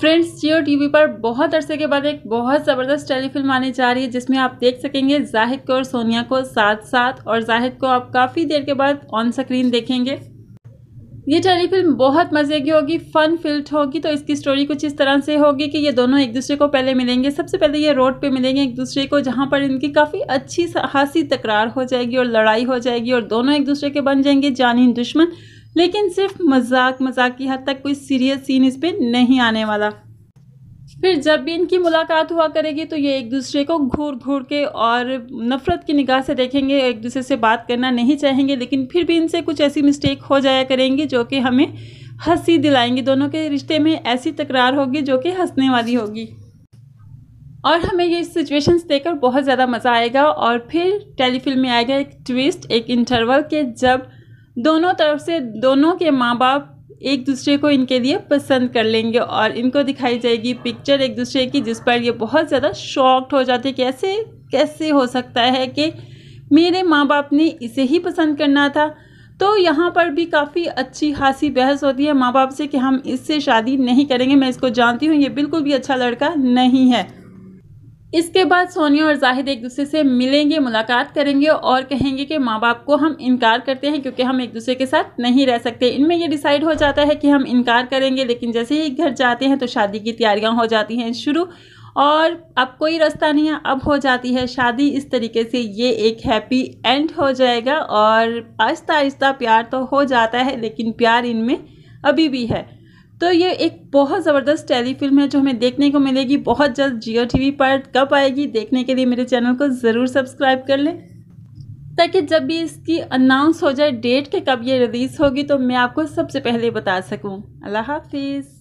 friends जियो TV पर बहुत अरसे के बाद एक बहुत ज़बरदस्त टेलीफिल्म आने जा रही है जिसमें आप देख सकेंगे जाहिद को और सोनिया को साथ साथ और जाहिद को आप काफ़ी देर के बाद ऑन स्क्रीन देखेंगे ये टेलीफिल्म बहुत मज़े की होगी फ़न फिल्ड होगी तो इसकी स्टोरी कुछ इस तरह से होगी कि ये दोनों एक दूसरे को पहले मिलेंगे सबसे पहले ये रोड पे मिलेंगे एक दूसरे को जहाँ पर इनकी काफ़ी अच्छी खासी तकरार हो जाएगी और लड़ाई हो जाएगी और दोनों एक दूसरे के बन जाएंगे जानी दुश्मन लेकिन सिर्फ मजाक मजाक की हद तक कोई सीरियस सीन इस पर नहीं आने वाला फिर जब भी इनकी मुलाकात हुआ करेगी तो ये एक दूसरे को घूर घूर के और नफ़रत की निगाह से देखेंगे एक दूसरे से बात करना नहीं चाहेंगे लेकिन फिर भी इनसे कुछ ऐसी मिस्टेक हो जाया करेंगी जो कि हमें हंसी दिलाएंगी दोनों के रिश्ते में ऐसी तकरार होगी जो कि हंसने वाली होगी और हमें ये सिचुएशंस देखकर बहुत ज़्यादा मज़ा आएगा और फिर टेलीफिल्म में आएगा एक ट्विस्ट एक इंटरवल के जब दोनों तरफ से दोनों के माँ बाप एक दूसरे को इनके लिए पसंद कर लेंगे और इनको दिखाई जाएगी पिक्चर एक दूसरे की जिस पर ये बहुत ज़्यादा शॉक्ड हो जाते कैसे कैसे हो सकता है कि मेरे माँ बाप ने इसे ही पसंद करना था तो यहाँ पर भी काफ़ी अच्छी खासी बहस होती है माँ बाप से कि हम इससे शादी नहीं करेंगे मैं इसको जानती हूँ ये बिल्कुल भी अच्छा लड़का नहीं है इसके बाद सोनिया और जाहिद एक दूसरे से मिलेंगे मुलाकात करेंगे और कहेंगे कि माँ बाप को हम इनकार करते हैं क्योंकि हम एक दूसरे के साथ नहीं रह सकते इनमें ये डिसाइड हो जाता है कि हम इनकार करेंगे लेकिन जैसे ही घर जाते हैं तो शादी की तैयारियाँ हो जाती हैं शुरू और अब कोई रास्ता नहीं है अब हो जाती है शादी इस तरीके से ये एक हैप्पी एंड हो जाएगा और आहिस्ता आहिस्ता प्यार तो हो जाता है लेकिन प्यार इनमें अभी भी है तो ये एक बहुत ज़बरदस्त टेली फिल्म है जो हमें देखने को मिलेगी बहुत जल्द जियो वी पर कब आएगी देखने के लिए मेरे चैनल को ज़रूर सब्सक्राइब कर लें ताकि जब भी इसकी अनाउंस हो जाए डेट के कब ये रिलीज़ होगी तो मैं आपको सबसे पहले बता सकूँ अल्लाह हाफिज़